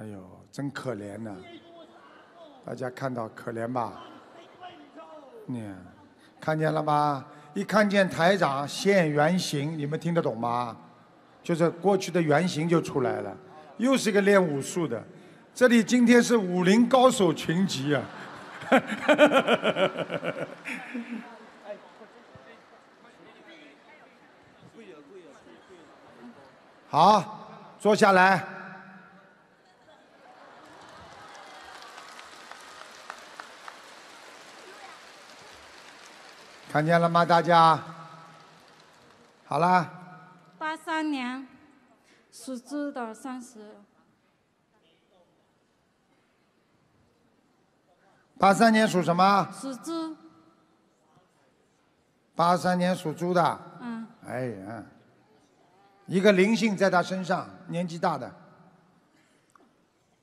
哎呦，真可怜呐！大家看到可怜吧？你看见了吗？一看见台长现原形，你们听得懂吗？就是过去的原型就出来了，又是一个练武术的。这里今天是武林高手群集啊！好，坐下来。看见了吗，大家？好啦。八三年，属猪的三十。八三年属什么？属猪。八三年属猪的。嗯。哎呀，一个灵性在他身上，年纪大的。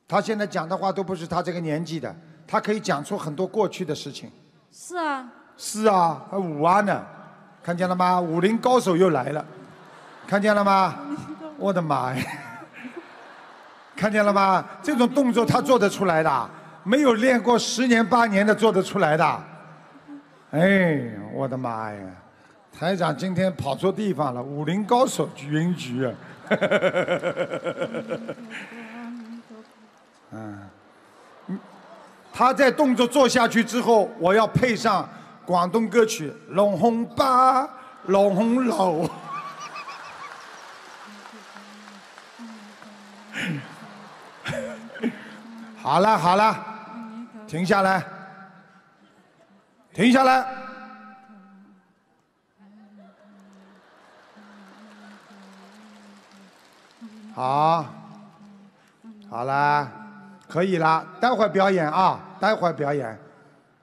他现在讲的话都不是他这个年纪的，他可以讲出很多过去的事情。是啊。是啊，还五啊呢，看见了吗？武林高手又来了，看见了吗？我的妈呀！看见了吗？这种动作他做得出来的，没有练过十年八年的做得出来的。哎，我的妈呀！台长今天跑错地方了，武林高手云集。嗯，他在动作做下去之后，我要配上。广东歌曲《龙红巴龙红楼》，好了好了，停下来，停下来，好，好了，可以了，待会儿表演啊，待会儿表演，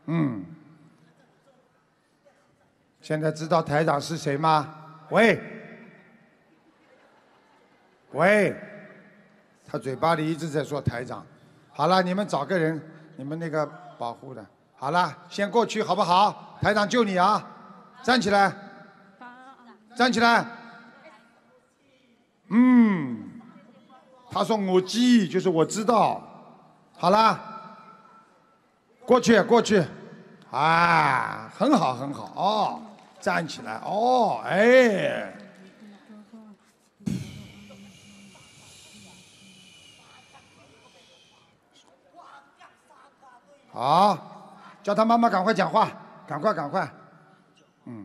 嗯。现在知道台长是谁吗？喂，喂，他嘴巴里一直在说台长。好了，你们找个人，你们那个保护的。好了，先过去好不好？台长救你啊！站起来，站起来。嗯，他说我记，就是我知道。好了，过去过去。啊，很好很好哦。站起来哦，哎，好，叫他妈妈赶快讲话，赶快赶快，嗯，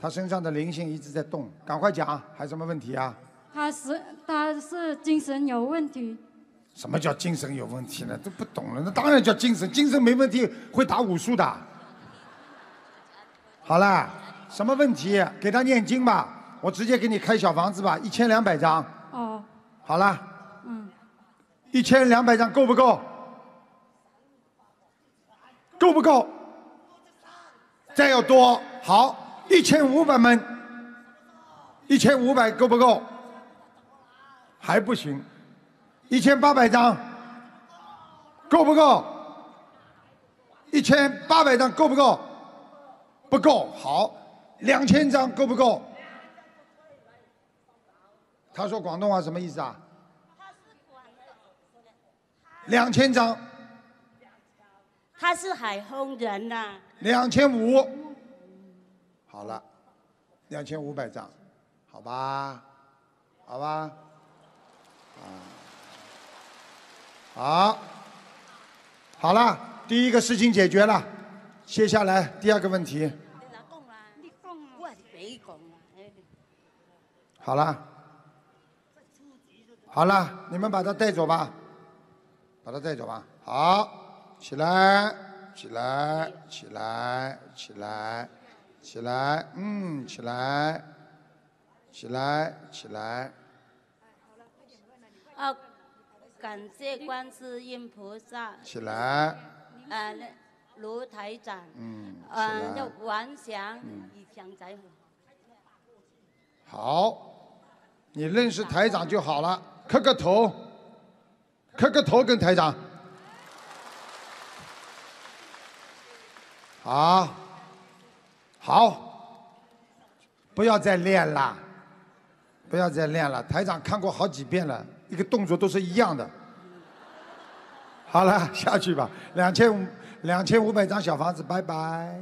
他身上的灵性一直在动，赶快讲，还有什么问题啊？他是他是精神有问题？什么叫精神有问题呢？都不懂了，那当然叫精神，精神没问题会打武术的，好了。什么问题？给他念经吧，我直接给你开小房子吧，一千两百张。哦，好了。嗯。一千两百张够不够？够不够？再要多好，一千五百门，一千五百够不够？还不行，一千八百张，够不够？一千八百张够不够？不够，好。两千张够不够？他说广东话什么意思啊？两千张。他是海丰人呐。两千五。好了，两千五百张，好吧，好吧，啊，好，好了，第一个事情解决了，接下来第二个问题。好了，好了，你们把他带走吧，把他带走吧。好，起来，起来，起来，起来，起来，嗯，起来，起来，起来。哦，感谢观世音菩萨。起来。呃，卢台长。嗯。呃，叫王翔，好，你认识台长就好了，磕个头，磕个头跟台长。好，好，不要再练了，不要再练了，台长看过好几遍了，一个动作都是一样的。好了，下去吧，两千五，两千五百张小房子，拜拜。